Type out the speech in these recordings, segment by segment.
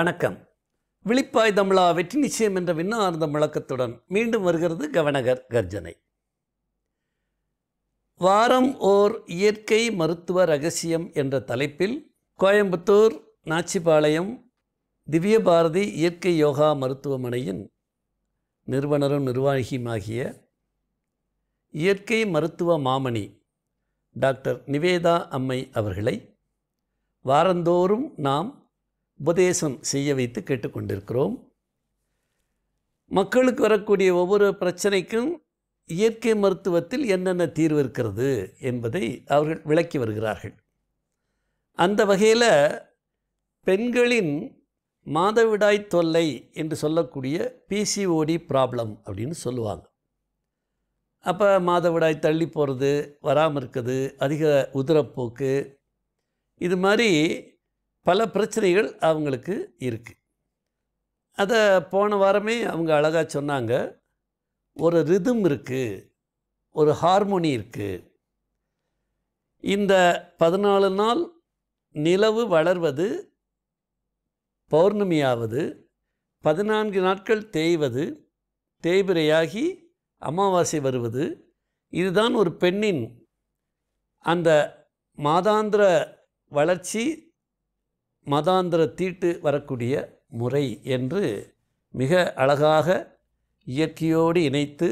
வணக்கம் விழிப்பாய் தமிழா வெற்றி நிச்சயம் என்ற விண்ணார்ந்த முழக்கத்துடன் மீண்டும் வருகிறது கவனகர் கர்ஜனை வாரம் ஓர் இயற்கை மருத்துவ ரகசியம் என்ற தலைப்பில் கோயம்புத்தூர் நாச்சிபாளையம் திவ்யபாரதி இயற்கை யோகா மருத்துவமனையின் நிறுவனரும் நிர்வாகியுமாகிய இயற்கை மருத்துவ மாமணி டாக்டர் நிவேதா அம்மை அவர்களை வாரந்தோறும் நாம் உபதேசம் செய்ய வைத்து கேட்டுக்கொண்டிருக்கிறோம் மக்களுக்கு வரக்கூடிய ஒவ்வொரு பிரச்சனைக்கும் இயற்கை மருத்துவத்தில் என்னென்ன தீர்வு இருக்கிறது என்பதை அவர்கள் விளக்கி வருகிறார்கள் அந்த வகையில் பெண்களின் மாதவிடாய் தொல்லை என்று சொல்லக்கூடிய பிசிஓடி ப்ராப்ளம் அப்படின்னு சொல்லுவாங்க அப்போ மாதவிடாய் தள்ளி போகிறது வராமல் இருக்குது அதிக உதிரப்போக்கு இது மாதிரி பல பிரச்சனைகள் அவங்களுக்கு இருக்குது அதை போன வாரமே அவங்க அழகாக சொன்னாங்க ஒரு ரிதம் இருக்குது ஒரு ஹார்மோனி இருக்குது இந்த பதினாலு நாள் நிலவு வளர்வது பௌர்ணமியாவது பதினான்கு நாட்கள் தேய்வது தேய்பிரையாகி அமாவாசை வருவது இதுதான் ஒரு பெண்ணின் அந்த மாதாந்திர வளர்ச்சி மதாந்திர தீட்டு வரக்கூடிய முறை என்று மிக அழகாக இயற்கையோடு இணைத்து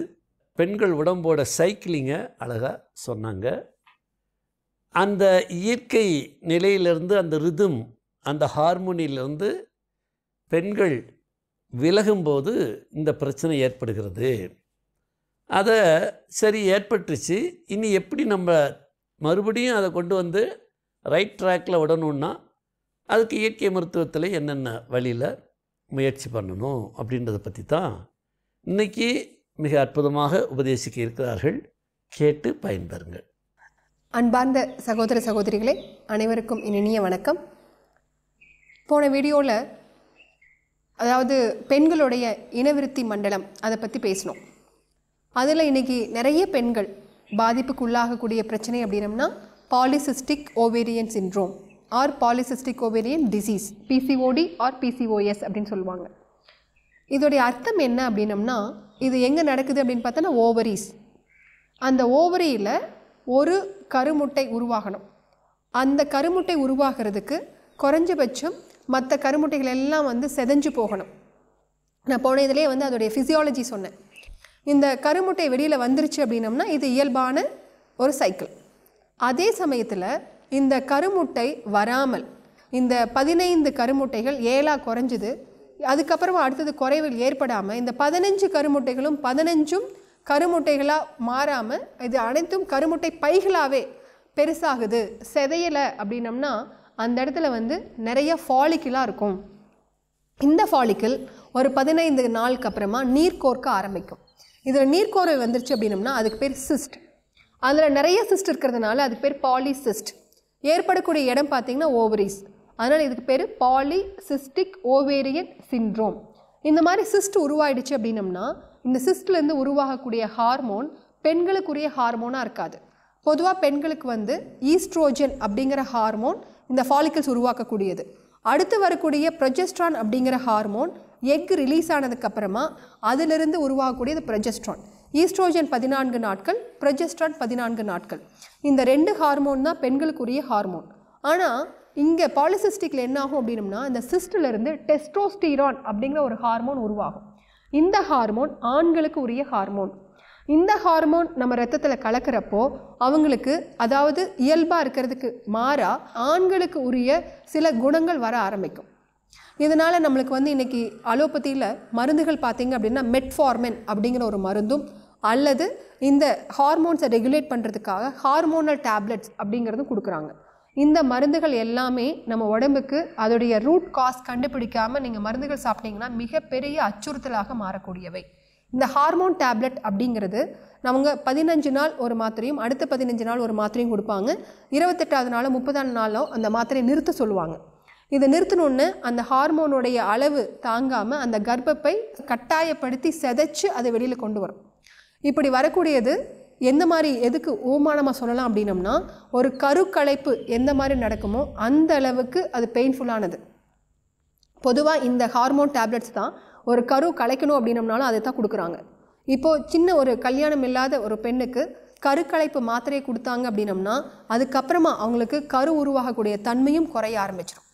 பெண்கள் உடம்போட சைக்கிளிங்கை அழகாக சொன்னாங்க அந்த இயற்கை நிலையிலிருந்து அந்த ரிதும் அந்த ஹார்மோனியிலிருந்து பெண்கள் விலகும்போது இந்த பிரச்சனை ஏற்படுகிறது அதை சரி ஏற்பட்டுச்சு இனி எப்படி நம்ம மறுபடியும் அதை கொண்டு வந்து ரைட் ட்ராக்கில் விடணுன்னா அதுக்கு இயற்கை மருத்துவத்தில் என்னென்ன வழியில் முயற்சி பண்ணணும் அப்படின்றத பற்றி தான் இன்றைக்கி மிக அற்புதமாக உபதேசிக்க இருக்கிறார்கள் கேட்டு பயன்பெறுங்கள் அன்பார்ந்த சகோதர சகோதரிகளே அனைவருக்கும் இனிய வணக்கம் போன வீடியோவில் அதாவது பெண்களுடைய இனவிருத்தி மண்டலம் அதை பற்றி பேசணும் அதில் இன்னைக்கு நிறைய பெண்கள் பாதிப்புக்கு உள்ளாகக்கூடிய பிரச்சனை அப்படின்னம்னா polycystic ovarian syndrome or polycystic ovarian disease PCOD or PCOS அப்படின்னு சொல்லுவாங்க இதோடைய அர்த்தம் என்ன அப்படின்னம்னா இது எங்கே நடக்குது அப்படின்னு பார்த்தோன்னா ஓவரிஸ் அந்த ஓவரியில் ஒரு கருமுட்டை உருவாகணும் அந்த கருமுட்டை உருவாகிறதுக்கு குறைஞ்சபட்சம் மற்ற கருமுட்டைகள் எல்லாம் வந்து செதஞ்சு போகணும் நான் போன இதிலே வந்து அதோடைய ஃபிசியாலஜி சொன்னேன் இந்த கருமுட்டை வெளியில் வந்துருச்சு அப்படின்னம்னா இது இயல்பான ஒரு சைக்கிள் அதே சமயத்தில் இந்த கருமுட்டை வராமல் இந்த பதினைந்து கருமுட்டைகள் ஏழாக குறைஞ்சிது அதுக்கப்புறமா அடுத்தது குறைவில் ஏற்படாமல் இந்த பதினஞ்சு கருமுட்டைகளும் பதினஞ்சும் கருமுட்டைகளாக மாறாமல் இது அனைத்தும் கருமுட்டை பைகளாகவே பெருசாகுது செதையலை அப்படின்னம்னா அந்த இடத்துல வந்து நிறைய ஃபாலிக்கிளாக இருக்கும் இந்த ஃபாலிக்கிள் ஒரு பதினைந்து நாளுக்கு அப்புறமா நீர் கோர்க்க ஆரம்பிக்கும் இதில் நீர்க்கோர்வை வந்துருச்சு அப்படின்னம்னா அதுக்கு பேர் சிஸ்ட் அதில் நிறைய சிஸ்ட் இருக்கிறதுனால அதுக்கு பேர் பாலிசிஸ்ட் ஏற்படக்கூடிய இடம் பார்த்தீங்கன்னா ஓவரிஸ் அதனால் இதுக்கு பேர் பாலி சிஸ்டிக் ஓவேரியன் சின்ட்ரோம் இந்த மாதிரி சிஸ்ட் உருவாயிடுச்சு அப்படின்னம்னா இந்த சிஸ்ட்லேருந்து உருவாகக்கூடிய ஹார்மோன் பெண்களுக்குரிய ஹார்மோனாக இருக்காது பொதுவாக பெண்களுக்கு வந்து ஈஸ்ட்ரோஜன் அப்படிங்கிற ஹார்மோன் இந்த ஃபாலிக்கல்ஸ் உருவாக்கக்கூடியது அடுத்து வரக்கூடிய ப்ரொஜெஸ்ட்ரான் அப்படிங்கிற ஹார்மோன் எக் ரிலீஸ் ஆனதுக்கப்புறமா அதிலிருந்து உருவாகக்கூடியது ப்ரொஜெஸ்ட்ரான் ஈஸ்ட்ரோஜன் பதினான்கு நாட்கள் ப்ரொஜெஸ்ட்ரான் பதினான்கு நாட்கள் இந்த ரெண்டு ஹார்மோன் தான் பெண்களுக்குரிய ஹார்மோன் ஆனால் இங்கே பாலிசிஸ்டிக்கில் என்ன ஆகும் அப்படின்னம்னா இந்த சிஸ்டிலிருந்து டெஸ்ட்ரோஸ்டீரான் அப்படிங்கிற ஒரு ஹார்மோன் உருவாகும் இந்த ஹார்மோன் ஆண்களுக்கு உரிய ஹார்மோன் இந்த ஹார்மோன் நம்ம ரத்தத்தில் கலக்கிறப்போ அவங்களுக்கு அதாவது இயல்பாக இருக்கிறதுக்கு மாறாக ஆண்களுக்கு உரிய சில குணங்கள் வர ஆரம்பிக்கும் இதனால் நம்மளுக்கு வந்து இன்றைக்கி அலோபதியில் மருந்துகள் பார்த்திங்க அப்படின்னா மெட்ஃபார்மென் அப்படிங்கிற ஒரு மருந்தும் அல்லது இந்த ஹார்மோன்ஸை ரெகுலேட் பண்ணுறதுக்காக ஹார்மோனல் டேப்லெட்ஸ் அப்படிங்கிறதும் கொடுக்குறாங்க இந்த மருந்துகள் எல்லாமே நம்ம உடம்புக்கு அதோடைய ரூட் காஸ் கண்டுபிடிக்காமல் நீங்கள் மருந்துகள் சாப்பிட்டீங்கன்னா மிகப்பெரிய அச்சுறுத்தலாக மாறக்கூடியவை இந்த ஹார்மோன் டேப்லெட் அப்படிங்கிறது நமக்கு பதினஞ்சு நாள் ஒரு மாத்திரையும் அடுத்த பதினஞ்சு நாள் ஒரு மாத்திரையும் கொடுப்பாங்க இருபத்தெட்டாவது நாளோ முப்பதாம் நாளோ அந்த மாத்திரையை நிறுத்த சொல்லுவாங்க இதை நிறுத்தணும்னு அந்த ஹார்மோனுடைய அளவு தாங்காமல் அந்த கர்ப்பப்பை கட்டாயப்படுத்தி செதைச்சு அதை வெளியில் கொண்டு வரும் இப்படி வரக்கூடியது எந்த மாதிரி எதுக்கு ஓமானமாக சொல்லலாம் அப்படின்னம்னா ஒரு கருக்கலைப்பு எந்த மாதிரி நடக்குமோ அந்த அளவுக்கு அது பெயின்ஃபுல்லானது பொதுவாக இந்த ஹார்மோன் டேப்லெட்ஸ் தான் ஒரு கரு கலைக்கணும் அப்படின்னம்னாலும் அதை தான் கொடுக்குறாங்க இப்போது சின்ன ஒரு கல்யாணம் இல்லாத ஒரு பெண்ணுக்கு கருக்கலைப்பு மாத்திரையை கொடுத்தாங்க அப்படின்னம்னா அதுக்கப்புறமா அவங்களுக்கு கரு உருவாகக்கூடிய தன்மையும் குறைய ஆரம்பிச்சிடும்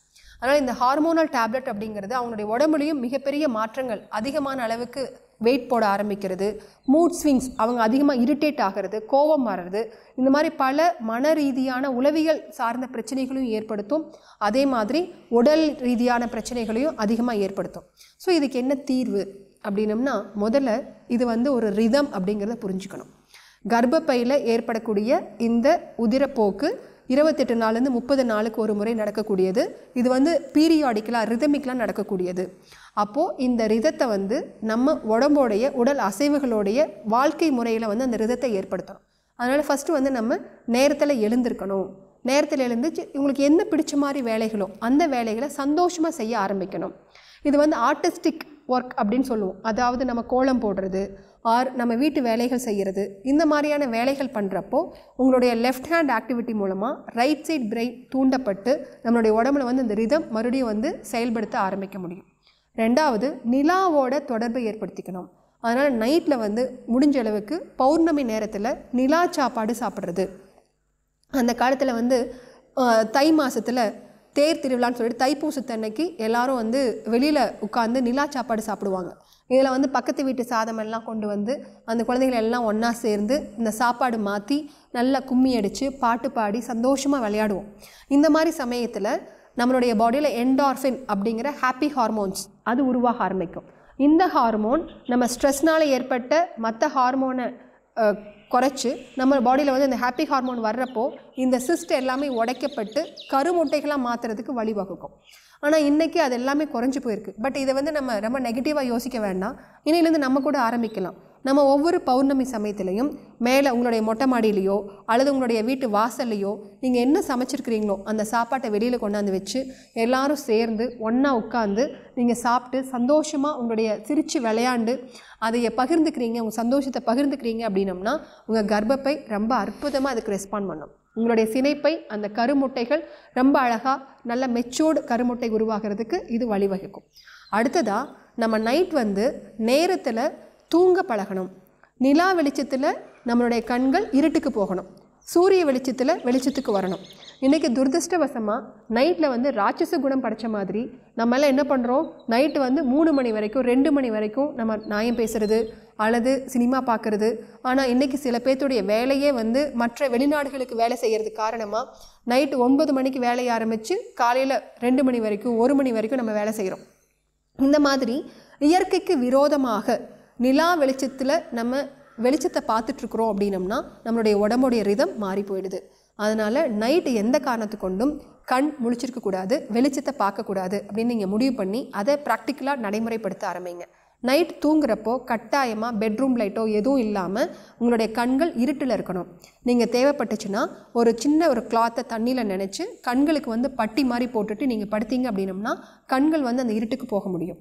அதனால் இந்த ஹார்மோனல் டேப்லெட் அப்படிங்கிறது அவங்களுடைய உடம்புலையும் மிகப்பெரிய மாற்றங்கள் அதிகமான அளவுக்கு வெயிட் போட ஆரம்பிக்கிறது மூட் ஸ்விங்ஸ் அவங்க அதிகமாக இரிட்டேட் ஆகிறது கோபம் மாறுறது இந்த மாதிரி பல மன ரீதியான உளவியல் சார்ந்த பிரச்சனைகளையும் ஏற்படுத்தும் அதே மாதிரி உடல் ரீதியான பிரச்சனைகளையும் அதிகமாக ஏற்படுத்தும் ஸோ இதுக்கு என்ன தீர்வு அப்படின்னம்னா முதல்ல இது வந்து ஒரு ரிதம் அப்படிங்கிறத புரிஞ்சுக்கணும் கர்ப்பப்பையில் ஏற்படக்கூடிய இந்த உதிரப்போக்கு இருபத்தெட்டு நாள்லேருந்து முப்பது நாளுக்கு ஒரு முறை நடக்கக்கூடியது இது வந்து பீரியாடிக்கலாக ரிதமிக்கலாக நடக்கக்கூடியது அப்போது இந்த ரிதத்தை வந்து நம்ம உடம்போடைய உடல் அசைவுகளுடைய வாழ்க்கை முறையில் வந்து அந்த ரிதத்தை ஏற்படுத்தணும் அதனால் ஃபஸ்ட்டு வந்து நம்ம நேரத்தில் எழுந்திருக்கணும் நேரத்தில் எழுந்து உங்களுக்கு என்ன பிடிச்ச மாதிரி வேலைகளோ அந்த வேலைகளை சந்தோஷமாக செய்ய ஆரம்பிக்கணும் இது வந்து ஆர்டிஸ்டிக் ஒர்க் அப்படின்னு சொல்லுவோம் அதாவது நம்ம கோலம் போடுறது ஆர் நம்ம வீட்டு வேலைகள் செய்கிறது இந்த மாதிரியான வேலைகள் பண்ணுறப்போ உங்களுடைய லெஃப்ட் ஹேண்ட் ஆக்டிவிட்டி மூலமாக ரைட் சைட் பிரெயின் தூண்டப்பட்டு நம்மளுடைய உடம்புல வந்து இந்த ரிதம் மறுபடியும் வந்து செயல்படுத்த ஆரம்பிக்க முடியும் ரெண்டாவது நிலாவோட தொடர்பை ஏற்படுத்திக்கணும் அதனால் நைட்டில் வந்து முடிஞ்ச அளவுக்கு பௌர்ணமி நேரத்தில் நிலா சாப்பாடு சாப்பிட்றது அந்த காலத்தில் வந்து தை மாதத்தில் தேர் திருவிழான்னு சொல்லிட்டு தைப்பூசத்தன்னைக்கு எல்லாரும் வந்து வெளியில் உட்காந்து நிலா சாப்பாடு சாப்பிடுவாங்க இதில் வந்து பக்கத்து வீட்டு சாதமெல்லாம் கொண்டு வந்து அந்த குழந்தைகள் எல்லாம் ஒன்றா சேர்ந்து இந்த சாப்பாடு மாற்றி நல்லா கும்மி அடித்து பாட்டு பாடி சந்தோஷமாக விளையாடுவோம் இந்த மாதிரி சமயத்தில் நம்மளுடைய பாடியில் என்டார்ஃபின் அப்படிங்கிற ஹாப்பி ஹார்மோன்ஸ் அது உருவாக ஆரம்பிக்கும் இந்த ஹார்மோன் நம்ம ஸ்ட்ரெஸ்னால் ஏற்பட்ட மற்ற ஹார்மோனை குறைச்சி நம்ம பாடியில் வந்து இந்த ஹாப்பி ஹார்மோன் வர்றப்போ இந்த சிஸ்ட் எல்லாமே உடைக்கப்பட்டு கருமுட்டைகளாக மாற்றுறதுக்கு வழிவகுக்கும் ஆனால் இன்றைக்கி அது எல்லாமே குறைஞ்சி போயிருக்கு பட் இதை வந்து நம்ம ரொம்ப நெகட்டிவாக யோசிக்க வேண்டாம் இன்னையிலேருந்து நம்ம கூட ஆரம்பிக்கலாம் நம்ம ஒவ்வொரு பௌர்ணமி சமயத்துலையும் மேலே உங்களுடைய மொட்டை மாடியிலையோ அல்லது உங்களுடைய வீட்டு வாசல்லையோ நீங்கள் என்ன சமைச்சிருக்கிறீங்களோ அந்த சாப்பாட்டை வெளியில் கொண்டாந்து வச்சு எல்லாரும் சேர்ந்து ஒன்றா உட்காந்து நீங்கள் சாப்பிட்டு சந்தோஷமாக உங்களுடைய சிரித்து விளையாண்டு அதையை பகிர்ந்துக்கிறீங்க உங்கள் சந்தோஷத்தை பகிர்ந்துக்கிறீங்க அப்படின்னம்னா உங்கள் கர்ப்பப்பை ரொம்ப அற்புதமாக அதுக்கு ரெஸ்பாண்ட் பண்ணும் உங்களுடைய சினைப்பை அந்த கருமுட்டைகள் ரொம்ப அழகாக நல்ல மெச்சூர்டு கருமுட்டை உருவாகிறதுக்கு இது வழிவகுக்கும் அடுத்ததாக நம்ம நைட் வந்து நேரத்தில் தூங்க பழகணும் நிலா வெளிச்சத்தில் நம்மளுடைய கண்கள் இருட்டுக்கு போகணும் சூரிய வெளிச்சத்தில் வெளிச்சத்துக்கு வரணும் இன்றைக்கி துரதிருஷ்டவசமாக நைட்டில் வந்து ராட்சச குணம் படித்த மாதிரி நம்மளாம் என்ன பண்ணுறோம் நைட்டு வந்து மூணு மணி வரைக்கும் ரெண்டு மணி வரைக்கும் நம்ம நியாயம் பேசுகிறது அல்லது சினிமா பார்க்குறது ஆனால் இன்றைக்கி சில பேர்த்துடைய வேலையே வந்து மற்ற வெளிநாடுகளுக்கு வேலை செய்கிறது காரணமாக நைட்டு ஒன்பது மணிக்கு வேலையை ஆரம்பித்து காலையில் ரெண்டு மணி வரைக்கும் ஒரு மணி வரைக்கும் நம்ம வேலை செய்கிறோம் இந்த மாதிரி இயற்கைக்கு விரோதமாக நிலா வெளிச்சத்தில் நம்ம வெளிச்சத்தை பார்த்துட்ருக்குறோம் அப்படின்னம்னா நம்மளுடைய உடம்புடைய ரிதம் மாறி போயிடுது அதனால் நைட்டு எந்த காரணத்து கொண்டும் கண் முழிச்சிருக்கக்கூடாது வெளிச்சத்தை பார்க்கக்கூடாது அப்படின்னு நீங்கள் முடிவு பண்ணி அதை ப்ராக்டிக்கலாக நடைமுறைப்படுத்த ஆரம்பிங்க நைட் தூங்குறப்போ கட்டாயமாக பெட்ரூம் லைட்டோ எதுவும் இல்லாமல் உங்களுடைய கண்கள் இருட்டில் இருக்கணும் நீங்கள் தேவைப்பட்டுச்சுன்னா ஒரு சின்ன ஒரு கிளாத்தை தண்ணியில் நினச்சி கண்களுக்கு வந்து பட்டி மாதிரி போட்டுட்டு நீங்கள் படுத்தீங்க அப்படின்னம்னா கண்கள் வந்து அந்த இருட்டுக்கு போக முடியும்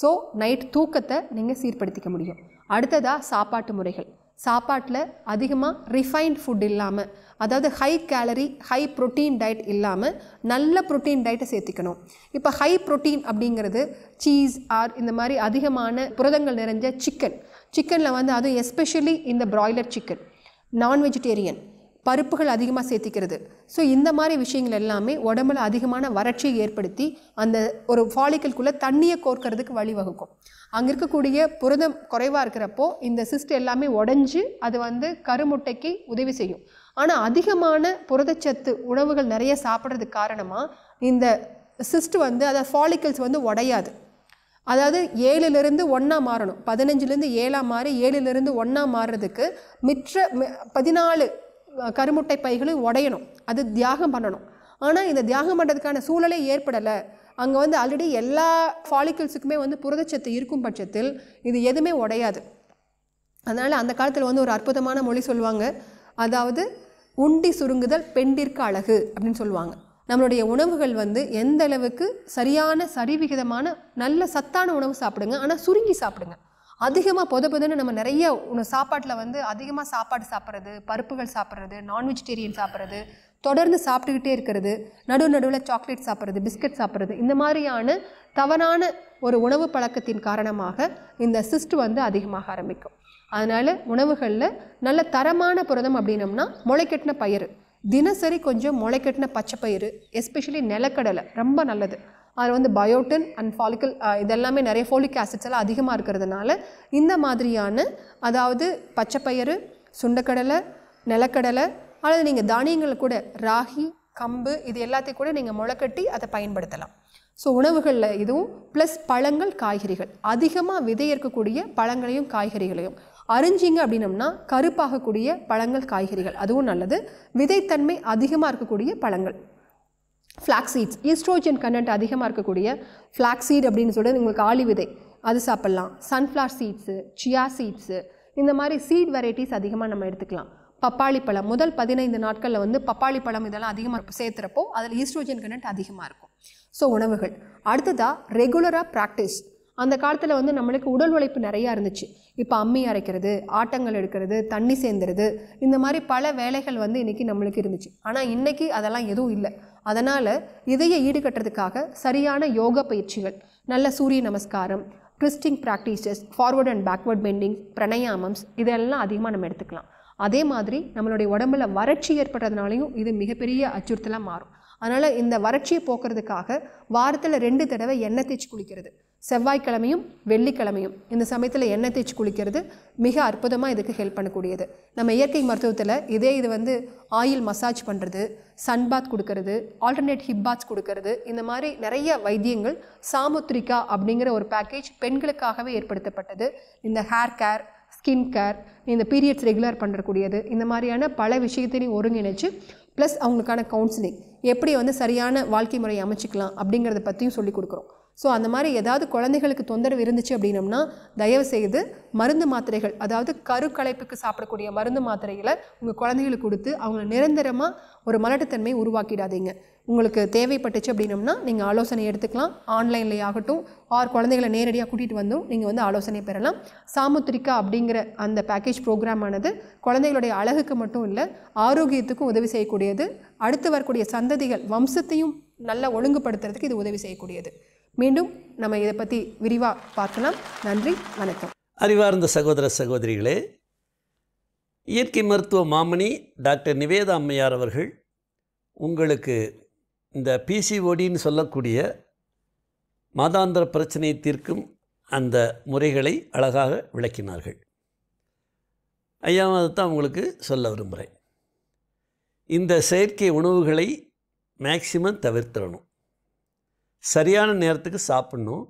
ஸோ நைட் தூக்கத்தை நீங்கள் சீர்படுத்திக்க முடியும் அடுத்ததாக சாப்பாட்டு முறைகள் சாப்பாட்டில் அதிகமாக ரிஃபைன்ட் ஃபுட் இல்லாமல் அதாவது high calorie high protein diet இல்லாமல் நல்ல ப்ரோட்டீன் டயட்டை சேர்த்துக்கணும் இப்போ ஹை ப்ரோட்டீன் அப்படிங்கிறது சீஸ் ஆர் இந்த மாதிரி அதிகமான புரதங்கள் நிறைஞ்ச சிக்கன் சிக்கனில் வந்து அதுவும் எஸ்பெஷலி இந்த பிராய்லர் சிக்கன் நான் வெஜிடேரியன் பருப்புகள் அதிகமாக சேர்த்திக்கிறது ஸோ இந்த மாதிரி விஷயங்கள் எல்லாமே உடம்புல அதிகமான வறட்சியை ஏற்படுத்தி அந்த ஒரு ஃபாலிக்கல்குள்ளே தண்ணியை கோர்க்கறதுக்கு வழிவகுக்கும் அங்கே இருக்கக்கூடிய புரதம் குறைவாக இருக்கிறப்போ இந்த சிஸ்ட் எல்லாமே உடஞ்சி அது வந்து கருமுட்டைக்கு உதவி செய்யும் ஆனால் அதிகமான புரதச்சத்து உணவுகள் நிறைய சாப்பிட்றதுக்கு காரணமாக இந்த சிஸ்ட் வந்து அதை ஃபாலிக்கல்ஸ் வந்து உடையாது அதாவது ஏழுலேருந்து ஒன்றா மாறணும் பதினஞ்சுலேருந்து ஏழாக மாறி ஏழுலேருந்து ஒன்றா மாறுறதுக்கு மிற்ற பதினாலு கருமுட்டை பைகளை உடையணும் அது தியாகம் பண்ணணும் ஆனால் இந்த தியாகம் பண்ணுறதுக்கான சூழலே ஏற்படலை அங்கே வந்து ஆல்ரெடி எல்லா ஃபாலிக்கல்ஸுக்குமே வந்து புரதச்சத்து இருக்கும் பட்சத்தில் இது எதுவுமே உடையாது அதனால் அந்த காலத்தில் வந்து ஒரு அற்புதமான மொழி சொல்லுவாங்க அதாவது உண்டி சுருங்குதல் பெண்டிற்கு அழகு அப்படின்னு சொல்லுவாங்க நம்மளுடைய உணவுகள் வந்து எந்த அளவுக்கு சரியான சரிவிகிதமான நல்ல சத்தான உணவு சாப்பிடுங்க ஆனால் சுருங்கி சாப்பிடுங்க அதிகமாக பொத பொதுன்னு நம்ம நிறைய ஒன்று சாப்பாட்டில் வந்து அதிகமாக சாப்பாடு சாப்பிட்றது பருப்புகள் சாப்பிட்றது நான் வெஜிடேரியன் சாப்பிட்றது தொடர்ந்து சாப்பிட்டுக்கிட்டே இருக்கிறது நடு நடுவில் சாக்லேட் சாப்பிட்றது பிஸ்கட் சாப்பிட்றது இந்த மாதிரியான தவறான ஒரு உணவு பழக்கத்தின் காரணமாக இந்த சிஸ்ட் வந்து அதிகமாக ஆரம்பிக்கும் அதனால் உணவுகளில் நல்ல தரமான புரதம் அப்படின்னம்னா முளைக்கட்டின பயிர் தினசரி கொஞ்சம் முளைக்கட்டின பச்சை பயிர் எஸ்பெஷலி நிலக்கடலை ரொம்ப நல்லது அதில் வந்து பயோட்டின் அண்ட் ஃபாலிக்கல் இதெல்லாமே நிறைய ஃபோலிக் ஆசிட்ஸ் எல்லாம் அதிகமாக இருக்கிறதுனால இந்த மாதிரியான அதாவது பச்சைப்பயிறு சுண்டக்கடலை நிலக்கடலை அல்லது நீங்கள் தானியங்களை கூட ராகி கம்பு இது எல்லாத்தையும் கூட நீங்கள் முளைக்கட்டி அதை பயன்படுத்தலாம் ஸோ உணவுகளில் இதுவும் ப்ளஸ் பழங்கள் காய்கறிகள் அதிகமாக விதை இருக்கக்கூடிய பழங்களையும் காய்கறிகளையும் அரிஞ்சிங்க அப்படின்னம்னா கருப்பாகக்கூடிய பழங்கள் காய்கறிகள் அதுவும் நல்லது விதைத்தன்மை அதிகமாக இருக்கக்கூடிய பழங்கள் ஃப்ளாக்ஸீட்ஸ் ஈஸ்ட்ரோஜன் கண்டென்ட் அதிகமாக இருக்கக்கூடிய ஃப்ளாக்ஸீட் அப்படின்னு சொல்லிட்டு உங்களுக்கு ஆளி விதை அது சாப்பிட்லாம் சன்ஃப்ளவர் சீட்ஸு சியா சீட்ஸு இந்த மாதிரி சீட் வெரைட்டிஸ் அதிகமாக நம்ம எடுத்துக்கலாம் பப்பாளி பழம் முதல் பதினைந்து நாட்களில் வந்து பப்பாளி பழம் இதெல்லாம் அதிகமாக சேர்த்துறப்போ அதில் ஈஸ்ட்ரோஜன் கண்டென்ட் அதிகமாக இருக்கும் ஸோ உணவுகள் அடுத்ததாக ரெகுலராக ப்ராக்டிஸ் அந்த காலத்தில் வந்து நம்மளுக்கு உடல் உழைப்பு நிறையா இருந்துச்சு இப்போ அம்மி அரைக்கிறது ஆட்டங்கள் எடுக்கிறது தண்ணி சேர்ந்துறது இந்த மாதிரி பல வேலைகள் வந்து இன்றைக்கி நம்மளுக்கு இருந்துச்சு ஆனால் இன்றைக்கி அதெல்லாம் எதுவும் இல்லை அதனால் இதையே ஈடுகட்டுறதுக்காக சரியான யோக பயிற்சிகள் நல்ல சூரிய நமஸ்காரம் twisting practices forward and backward bending பிரணயாமம்ஸ் இதெல்லாம் அதிகமாக நம்ம எடுத்துக்கலாம் அதே மாதிரி நம்மளுடைய உடம்புல வறட்சி ஏற்படுறதுனாலையும் இது மிகப்பெரிய அச்சுறுத்தலாக மாறும் அதனால் இந்த வறட்சியை போக்குறதுக்காக வாரத்தில் ரெண்டு தடவை எண்ணெய் தேய்ச்சி குளிக்கிறது செவ்வாய்க்கிழமையும் வெள்ளிக்கிழமையும் இந்த சமயத்தில் எண்ணெய் தேய்ச்சி குளிக்கிறது மிக அற்புதமாக இதுக்கு ஹெல்ப் பண்ணக்கூடியது நம்ம இயற்கை மருத்துவத்தில் இதே இது வந்து ஆயில் மசாஜ் பண்ணுறது சன் பாத் கொடுக்கறது ஆல்டர்னேட் ஹிப் பாத் கொடுக்கறது இந்த மாதிரி நிறைய வைத்தியங்கள் சாமுத்ரிகா அப்படிங்கிற ஒரு பேக்கேஜ் பெண்களுக்காகவே ஏற்படுத்தப்பட்டது இந்த ஹேர் கேர் ஸ்கின் கேர் இந்த பீரியட்ஸ் ரெகுலர் பண்ணுறக்கூடியது இந்த மாதிரியான பல விஷயத்தையும் ஒருங்கிணைச்சு ப்ளஸ் அவங்களுக்கான கவுன்சிலிங் எப்படி வந்து சரியான வாழ்க்கை முறையை அமைச்சிக்கலாம் அப்படிங்கிறத பற்றியும் சொல்லிக் கொடுக்குறோம் ஸோ அந்த மாதிரி ஏதாவது குழந்தைகளுக்கு தொந்தரவு இருந்துச்சு அப்படின்னம்னா தயவு செய்து மருந்து மாத்திரைகள் அதாவது கருக்கலைப்புக்கு சாப்பிடக்கூடிய மருந்து மாத்திரைகளை உங்கள் குழந்தைகளுக்கு கொடுத்து அவங்களை நிரந்தரமாக ஒரு மலட்டுத்தன்மையை உருவாக்கிடாதீங்க உங்களுக்கு தேவைப்பட்டுச்சு அப்படின்னம்னா நீங்கள் ஆலோசனை எடுத்துக்கலாம் ஆன்லைன்லே ஆகட்டும் ஆர் குழந்தைகளை நேரடியாக கூட்டிகிட்டு வந்தும் நீங்கள் வந்து ஆலோசனை பெறலாம் சாமுத்திரிக்கா அப்படிங்கிற அந்த பேக்கேஜ் ப்ரோக்ராமானது குழந்தைகளுடைய அழகுக்கு மட்டும் இல்லை ஆரோக்கியத்துக்கும் உதவி செய்யக்கூடியது அடுத்து வரக்கூடிய சந்ததிகள் வம்சத்தையும் நல்லா ஒழுங்குபடுத்துறதுக்கு இது உதவி செய்யக்கூடியது மீண்டும் நம்ம இதை பற்றி விரிவாக பார்க்கலாம் நன்றி வணக்கம் அறிவார்ந்த சகோதர சகோதரிகளே இயற்கை மருத்துவ மாமணி டாக்டர் நிவேதா அம்மையார் அவர்கள் உங்களுக்கு இந்த பிசிஓடின்னு சொல்லக்கூடிய மாதாந்திர பிரச்சனையை தீர்க்கும் அந்த முறைகளை அழகாக விளக்கினார்கள் ஐயாவது தான் உங்களுக்கு சொல்ல விரும்புகிறேன் இந்த செயற்கை உணவுகளை மேக்சிமம் தவிர்த்திடணும் சரியான நேரத்துக்கு சாப்பிட்ணும்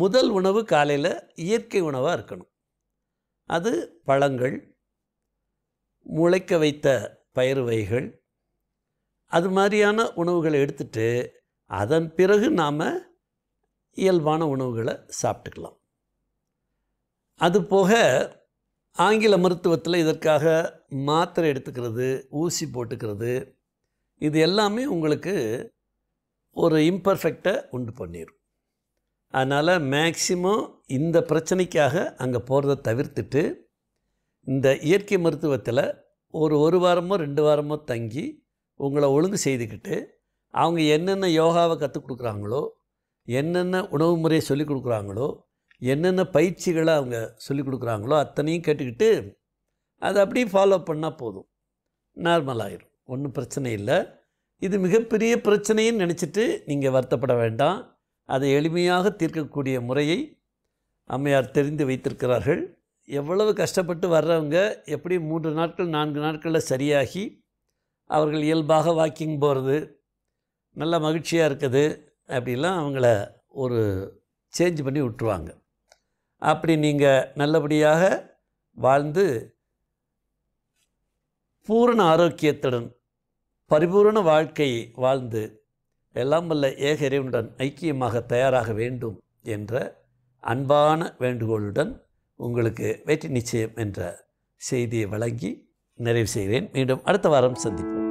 முதல் உணவு காலையில் இயற்கை உணவாக இருக்கணும் அது பழங்கள் முளைக்க வைத்த பயிறு வகைகள் அது மாதிரியான உணவுகளை எடுத்துட்டு அதன் பிறகு நாம் இயல்பான உணவுகளை சாப்பிட்டுக்கலாம் அதுபோக ஆங்கில மருத்துவத்தில் இதற்காக மாத்திரை எடுத்துக்கிறது ஊசி போட்டுக்கிறது இது எல்லாமே உங்களுக்கு ஒரு இம்பர்ஃபெக்டை உண்டு பண்ணிடும் அதனால் மேக்சிமம் இந்த பிரச்சனைக்காக அங்கே போகிறத தவிர்த்துட்டு இந்த இயற்கை மருத்துவத்தில் ஒரு ஒரு வாரமோ ரெண்டு வாரமோ தங்கி உங்களை ஒழுங்கு செய்துக்கிட்டு அவங்க என்னென்ன யோகாவை கற்றுக் கொடுக்குறாங்களோ என்னென்ன உணவு முறையை சொல்லிக் கொடுக்குறாங்களோ என்னென்ன பயிற்சிகளை அவங்க சொல்லிக் கொடுக்குறாங்களோ அத்தனையும் கேட்டுக்கிட்டு அதை அப்படியே ஃபாலோ பண்ணால் போதும் நார்மலாகிடும் ஒன்றும் பிரச்சனை இல்லை இது மிகப்பெரிய பிரச்சனைன்னு நினச்சிட்டு நீங்கள் வருத்தப்பட வேண்டாம் அதை எளிமையாக தீர்க்கக்கூடிய முறையை அம்மையார் தெரிந்து வைத்திருக்கிறார்கள் எவ்வளவு கஷ்டப்பட்டு வர்றவங்க எப்படி மூன்று நாட்கள் நான்கு நாட்களில் சரியாகி அவர்கள் இயல்பாக வாக்கிங் போகிறது நல்ல மகிழ்ச்சியாக இருக்குது அப்படிலாம் அவங்கள ஒரு சேஞ்ச் பண்ணி விட்டுருவாங்க அப்படி நீங்கள் நல்லபடியாக வாழ்ந்து பூரண ஆரோக்கியத்துடன் பரிபூரண வாழ்க்கையை வாழ்ந்து எல்லாம் வல்ல ஏக இறைவனுடன் ஐக்கியமாக தயாராக வேண்டும் என்ற அன்பான வேண்டுகோளுடன் உங்களுக்கு வெற்றி நிச்சயம் என்ற செய்தியை வழங்கி நிறைவு செய்கிறேன் மீண்டும் அடுத்த வாரம் சந்திப்போம்